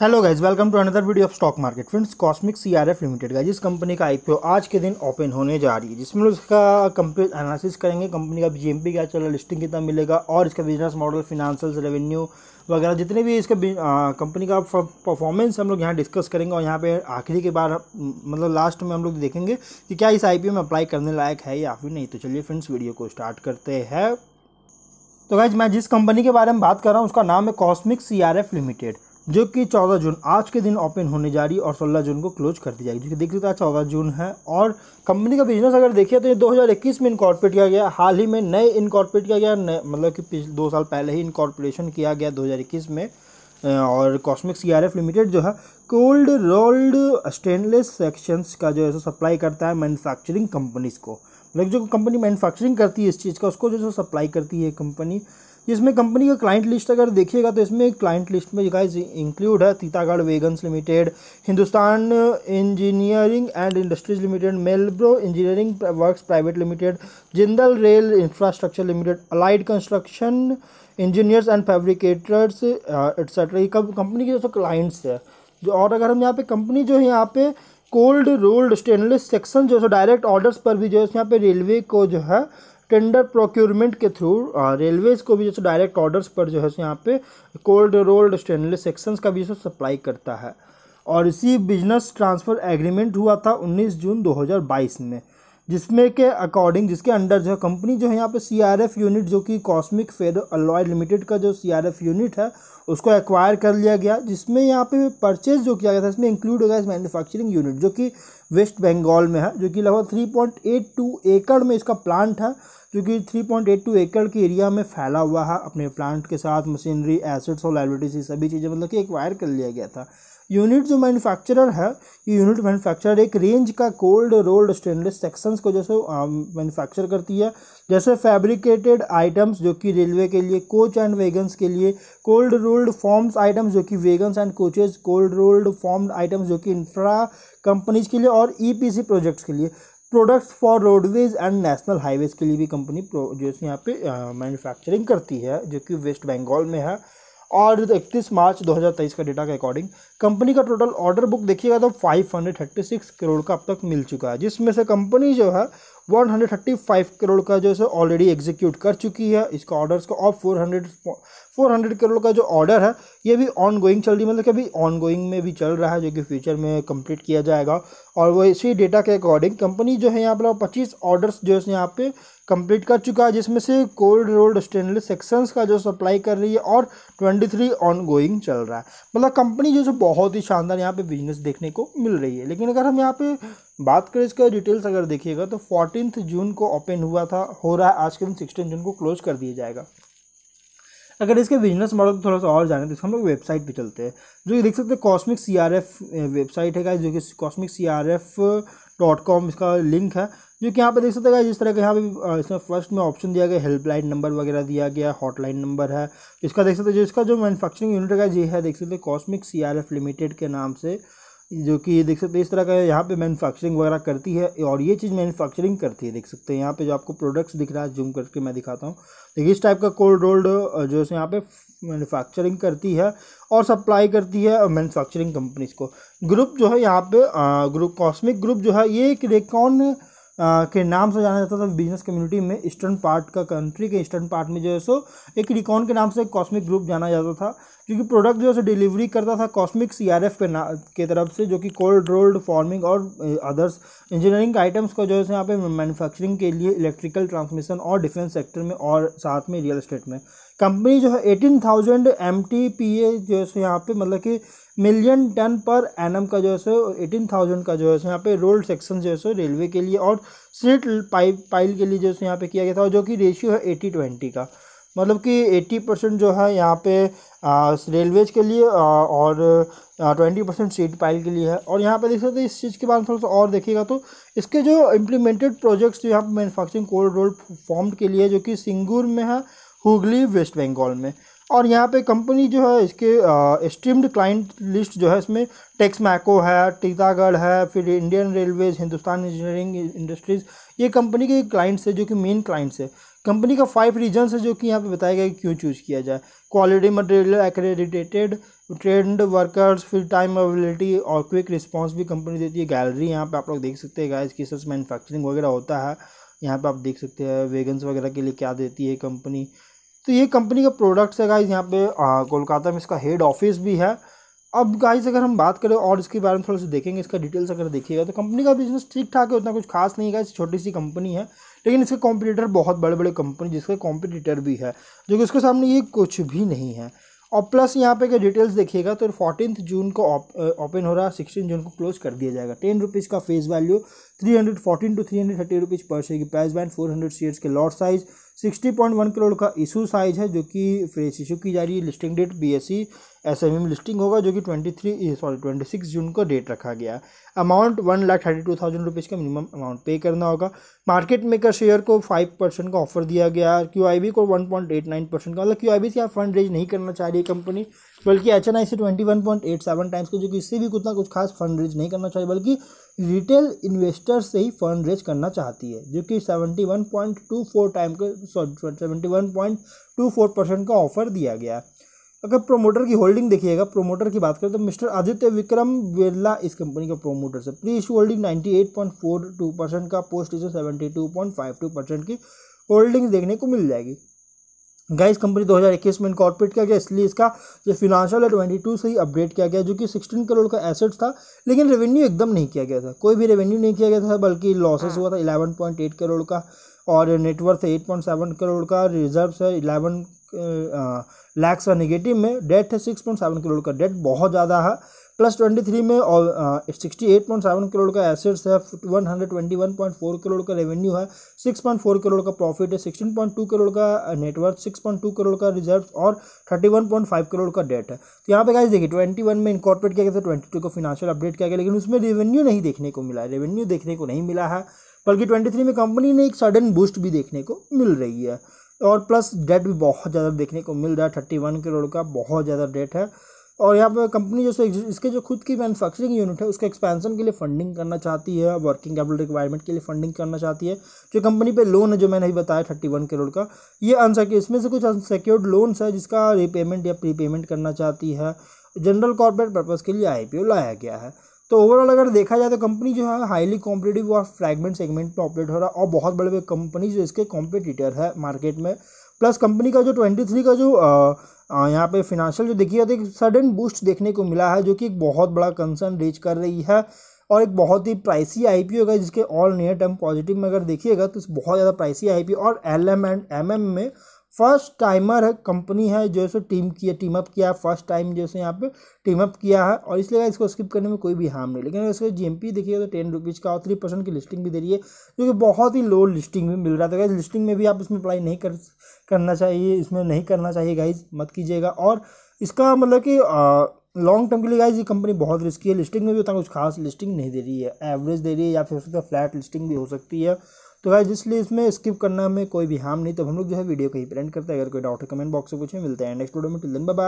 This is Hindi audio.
hello guys welcome to another video of stock market friends cosmic CRF limited का जिस कंपनी का आईपीओ आज के दिन ओपन होने जा रही है जिसमें लोग इसका कंप्लीट एनालिसिस करेंगे कंपनी का बीजेपी क्या चल रहा है लिस्टिंग कितना मिलेगा और इसका बिजनेस मॉडल फिनेंशियल रेवेन्यू वगैरह जितने भी इसका कंपनी का परफॉर्मेंस हम लोग यहाँ डिस्कस करेंगे और यहाँ पर आखिरी के बार मतलब लास्ट में हम लोग देखेंगे कि क्या इस आई में अप्लाई करने लायक है या फिर नहीं तो चलिए फ्रेंड्स वीडियो को स्टार्ट करते हैं तो गाइज मैं जिस कंपनी के बारे में बात कर रहा हूँ उसका नाम है कॉस्मिक सी लिमिटेड जो कि 14 जून आज के दिन ओपन होने जा रही है और 16 जून को क्लोज कर दी जाएगी जो कि देख सकते हैं चौदह जून है और कंपनी का बिजनेस अगर देखिए तो ये 2021 में इनकॉर्पोरेट किया गया हाल ही में नए इनकॉर्पोरेट किया गया मतलब कि पिछले दो साल पहले ही इनकॉर्पोरेशन किया गया 2021 में और कॉस्मिक्स ई लिमिटेड जो है कोल्ड रोल्ड स्टेनलेस सेक्शंस का जो है सप्लाई करता है मैनुफैक्चरिंग कंपनीज़ को मतलब जो कंपनी मैनुफैक्चरिंग करती है इस चीज़ का उसको जो है सप्लाई करती है कंपनी इसमें कंपनी का क्लाइंट लिस्ट अगर देखिएगा तो इसमें क्लाइंट लिस्ट में गाइस इंक्लूड है Titagarh wagons limited Hindustan engineering and industries limited मेलब्रो engineering works private limited Jindal rail infrastructure limited allied construction engineers and fabricators etcetera ये कंपनी के जो क्लाइंट्स है जो और अगर हम यहाँ पे कंपनी जो है यहाँ पे कोल्ड रोल्ड स्टेनलेस सेक्शन जो है डायरेक्ट ऑर्डर्स पर भी जो है यहाँ पे रेलवे को जो है टेंडर प्रोक्योरमेंट के थ्रू रेलवेज़ को भी जैसे डायरेक्ट ऑर्डर्स पर जो है सो यहाँ पे कोल्ड रोल्ड स्टेनलेस सेक्शंस का भी जो सप्लाई करता है और इसी बिजनेस ट्रांसफ़र एग्रीमेंट हुआ था 19 जून 2022 में जिसमें के अकॉर्डिंग जिसके अंडर जो कंपनी जो है यहाँ पे सीआरएफ यूनिट जो कि कॉस्मिक फेरो अलॉय लिमिटेड का जो सीआरएफ यूनिट है उसको एक्वायर कर लिया गया जिसमें यहाँ पे परचेज जो किया गया था इसमें इंक्लूड हो गया इस मैन्युफैक्चरिंग यूनिट जो कि वेस्ट बंगाल में है जो कि लगभग थ्री पॉइंट एट टू एकड़ में इसका प्लांट है जो कि थ्री पॉइंट एट टू एकड़ के एरिया में फैला हुआ है अपने प्लांट के साथ मशीनरी एसिड्स और लाइबिलिटीज सभी चीज़ें मतलब कि एक्वायर कर लिया गया था यूनिट जो मैन्युफैक्चरर है ये यूनिट मैन्युफैक्चरर एक रेंज का कोल्ड रोल्ड स्टेनलेस सेक्शंस को जैसे मैन्युफैक्चर करती है जैसे फैब्रिकेटेड आइटम्स जो कि रेलवे के लिए कोच एंड वेगन्स के लिए कोल्ड रोल्ड फॉर्म्स आइटम्स जो कि wagons and coaches cold rolled form items जो कि इंफ्रा कंपनीज के लिए और ई e प्रोजेक्ट्स के लिए products for roadways and national highways के लिए भी कंपनी जो यहाँ पे मैन्युफैक्चरिंग करती है जो कि वेस्ट बंगाल में है और इकतीस मार्च 2023 का डेटा के अकॉर्डिंग कंपनी का टोटल ऑर्डर बुक देखिएगा तो 536 करोड़ का अब तक मिल चुका है जिसमें से कंपनी जो है 135 करोड़ का जो है ऑलरेडी एग्जीक्यूट कर चुकी है इसका ऑर्डर्स का और 400 400 करोड़ का जो ऑर्डर है ये भी ऑन गोइंग चल रही मतलब कि अभी ऑन गोइंग में भी चल रहा है जो कि फ्यूचर में कंप्लीट किया जाएगा और वो इसी डेटा के अकॉर्डिंग कंपनी जो है यहाँ पर पच्चीस ऑर्डर्स जो है यहाँ पे कंप्लीट कर चुका है जिसमें से कोल्ड रोल्ड स्टेनलेस सेक्शंस का जो सप्लाई कर रही है और 23 गोइंग चल रहा है मतलब कंपनी जो है बहुत ही शानदार यहाँ पे बिजनेस देखने को मिल रही है लेकिन अगर हम यहाँ पे बात करें इसका डिटेल्स अगर देखिएगा तो फोर्टीन जून को ओपन हुआ था हो रहा है आज के दिन सिक्सटीन जून को क्लोज कर दिया जाएगा अगर इसके बिजनेस मॉडल को थोड़ा सा और जाने तो इसको हम लोग वेबसाइट पे चलते हैं जो ये देख सकते हैं cosmic C R F website है जो कि cosmic C R F dot com इसका लिंक है जो कि यहाँ पे देख सकते हैं जिस तरह का यहाँ पे इसमें फर्स्ट में ऑप्शन दिया गया हेल्पलाइन नंबर वगैरह दिया गया हॉटलाइन नंबर है इसका देख सकते हैं जो इसका जो मैनुफैक्चरिंग यूनिट है ये है देख सकते हैं cosmic C R F limited के नाम से जो कि ये देख सकते हैं इस तरह का यहाँ पे मैन्युफैक्चरिंग वगैरह करती है और ये चीज़ मैन्युफैक्चरिंग करती है देख सकते हैं यहाँ पे जो आपको प्रोडक्ट्स दिख रहा है जूम करके मैं दिखाता हूँ देखिए इस टाइप का कोल्ड रोल्ड जो है यहाँ पे मैन्युफैक्चरिंग करती है और सप्लाई करती है मैनुफैक्चरिंग कंपनीज को ग्रुप जो है यहाँ पे ग्रुप कॉस्मिक ग्रुप जो है ये एक रेकॉन के नाम से जाना जाता था बिजनेस कम्युनिटी में ईस्टर्न पार्ट का कंट्री के ईस्टर्न पार्ट में जो है सो एक रिकॉन के नाम से कॉस्मिक ग्रुप जाना जाता था क्योंकि प्रोडक्ट जो है डिलीवरी करता था कॉस्मिक सी आर एफ के ना के तरफ से जो कि कोल्ड रोल्ड फार्मिंग और अदर्स इंजीनियरिंग आइटम्स को जो है यहाँ पे मैन्युफैक्चरिंग के लिए इलेक्ट्रिकल ट्रांसमिशन और डिफेंस सेक्टर में और साथ में रियल इस्टेट में कंपनी जो है eighteen thousand M T P A जो है यहाँ पे मतलब कि मिलियन टन पर एम का जो है सो एटीन थाउजेंड का जो है यहाँ पे रोल्ड सेक्शन जो है सो रेलवे के लिए और स्ट्रीट पाइप पाइल के लिए जो है यहाँ पे किया गया था जो कि रेशियो है एटी ट्वेंटी का मतलब कि एट्टी परसेंट जो है यहाँ पे रेलवेज के लिए और ट्वेंटी परसेंट सीट पाइल के लिए है और यहाँ पर देख सकते हैं इस चीज़ के बारे में थोड़ा सा और देखिएगा तो इसके जो इम्प्लीमेंटेड प्रोजेक्ट्स जो यहाँ पर मैनुफैक्चरिंग कोल्ड रोड फॉर्म के लिए जो कि सिंगूर में है हुगली वेस्ट बंगाल में और यहाँ पे कंपनी जो है इसके स्ट्रीम्ड क्लाइंट लिस्ट जो है इसमें टेक्स मैको है टीतागढ़ है फिर Indian railways Hindustan engineering industries ये कंपनी के क्लाइंट्स है जो कि मेन क्लाइंट्स है कंपनी का फाइव रीजन्स है जो कि यहाँ पे बताया गया कि क्यों चूज़ किया जाए quality material accredited trained workers फिर टाइम अवेलेबिलिटी और क्विक रिस्पांस भी कंपनी देती है गैलरी यहाँ पे आप लोग देख सकते हैं गाइस की तरह मैनुफैक्चरिंग वगैरह होता है यहाँ पे आप देख सकते हैं वेगन्स वगैरह के लिए क्या देती है कंपनी तो ये कंपनी का प्रोडक्ट्स है गाइज यहाँ पे कोलकाता में इसका हेड ऑफिस भी है अब गाइज अगर हम बात करें और इसके बारे में थोड़ा सा देखेंगे इसका डिटेल्स अगर देखिएगा तो कंपनी का बिजनेस ठीक ठाक है उतना कुछ खास नहीं गाइस छोटी सी कंपनी है लेकिन इसके कॉम्पिटिटर बहुत बड़े बड़े कंपनी जिसके कॉम्पिटिटर भी है जो कि उसके सामने ये कुछ भी नहीं है और प्लस यहाँ पे अगर डिटेल्स देखिएगा तो फोर्टीन जून को ओपन हो रहा है सिक्सटीन जून को क्लोज कर दिया जाएगा टेन रुपीज़ का face value three hundred fourteen to three hundred thirty rupees पर शेयर की price band four hundred shares के lot size sixty point one crore का इशू साइज़ है जो कि फ्रेश इशू की जा रही है listing date B S C S M में लिस्टिंग होगा जो कि twenty three sorry twenty six June को डेट रखा गया amount one lakh thirty two thousand rupees का मिनिमम अमाउंट पे करना होगा मार्केट मेकर शेयर को फाइव परसेंट का ऑफर दिया गया क्यू आई बी को one point eight nine percent का मतलब क्यू आई बी से आप फंड रेज नहीं करना चाह रही है कंपनी बल्कि एच एन आई से twenty one point eight seven times का जो कि इससे भी उतना कुछ खास फंड रेज नहीं करना चाहिए बल्कि रिटेल इन्वेस्टर से ही फंड रेज करना चाहती है जो कि seventy one point two four time का sorry seventy one point two four percent का ऑफर दिया गया अगर प्रोमोटर की होल्डिंग देखिएगा प्रोमोटर की बात करें तो मिस्टर आदित्य विक्रम बिरला इस कंपनी का प्रोमोटर से प्री इशू होल्डिंग 98.42 परसेंट का पोस्ट इशू 72.52 परसेंट की होल्डिंग देखने को मिल जाएगी गाइस कंपनी 2021 में इनकॉर्पोरेट किया गया इसलिए इसका जो फिनांशियल है टू से ही अपडेट किया गया जो कि 16 करोड़ का एसेट्स था लेकिन रेवेन्यू एकदम नहीं किया गया था कोई भी रेवेन्यू नहीं किया गया था बल्कि लॉसेस हुआ था 11.8 करोड़ का और नेटवर्थ है एट पॉइंट सेवन करोड़ का रिजर्व है इलेवन लैक्स का निगेटिव में डेट है सिक्स पॉइंट सेवन करोड़ का डेट बहुत ज़्यादा है प्लस ट्वेंटी थ्री में और sixty eight point seven crore का एसेट्स है one hundred twenty one point four crore का रेवेन्यू है सिक्स पॉइंट फोर करोड़ का प्रॉफिट है सिक्सटीन पॉइंट टू करोड़ का net worth six point two crore का रिजर्व और thirty one point five crore का डेट है तो यहाँ पे गाइस देखिए ट्वेंटी वन में इंकॉर्पोरेट किया गया था ट्वेंटी टू को फिनांशियल अपडेट किया गया लेकिन उसमें रेवेन्यू नहीं देखने को मिला है रेवेन्यू देखने को नहीं मिला है बल्कि 23 में कंपनी ने एक सडन बूस्ट भी देखने को मिल रही है और प्लस डेट भी बहुत ज़्यादा देखने को मिल रहा है थर्टी वन करोड़ का बहुत ज़्यादा डेट है और यहाँ पर कंपनी जो इसके जो खुद की मैन्युफैक्चरिंग यूनिट है उसके एक्सपेंशन के लिए फंडिंग करना चाहती है वर्किंग कैपिटल रिक्वायरमेंट के लिए फंडिंग करना चाहती है जो कंपनी पे लोन है जो मैंने अभी बताया थर्टी वन करोड़ का ये अनसेक्योर इसमें से कुछ अनसेक्योर्ड लोन्स है जिसका रिपेमेंट या प्रीपेमेंट करना चाहती है जनरल कॉर्पोरेट पर्पज़ के लिए आई लाया गया है तो ओवरऑल अगर देखा जाए तो कंपनी जो है हाईली कॉम्पिटेटिव और फ्रैगमेंट सेगमेंट में ऑपरेट हो रहा है और बहुत बड़े बड़े कंपनी जो इसके कॉम्पिटिटर है मार्केट में प्लस कंपनी का जो ट्वेंटी थ्री का जो यहाँ पे फिनेंशियल जो देखिए तो एक सडन बूस्ट देखने को मिला है जो कि एक बहुत बड़ा कंसर्न रेज कर रही है और एक बहुत ही प्राइसी आई पी होगा जिसके ऑल नियर टर्म पॉजिटिव में अगर देखिएगा तो बहुत ज़्यादा प्राइसी आई पी और L M and M M में फर्स्ट टाइमर है कंपनी है जो है टीम किया टीम अप किया फर्स्ट टाइम जो है यहाँ पे टीम अप किया है और इसलिए इसको स्किप करने में कोई भी हार्म नहीं लेकिन इसका जीएमपी देखिएगा तो टेन रुपीज़ का और थ्री परसेंट की लिस्टिंग भी दे रही है जो कि बहुत ही लो लिस्टिंग में मिल रहा था गाइज लिस्टिंग में भी आप इसमें अप्लाई नहीं कर करना चाहिए इसमें नहीं करना चाहिए गाइज मत कीजिएगा और इसका मतलब कि लॉन्ग टर्म के लिए गाइज ये कंपनी बहुत रिस्की है लिस्टिंग में भी उतना कुछ खास लिस्टिंग नहीं दे रही है एवरेज दे रही है या फिर हो सकता है फ्लैट लिस्टिंग भी हो सकती है तो गाइज इसलिए इसमें स्किप करना हमें कोई भी हार्म नहीं तो हम लोग जो है वीडियो को ही प्रिंट करते हैं अगर कोई डाउट है कमेंट बॉक्स में पूछे मिलते हैं नेक्स्ट वीडियो में टिल दिन बाय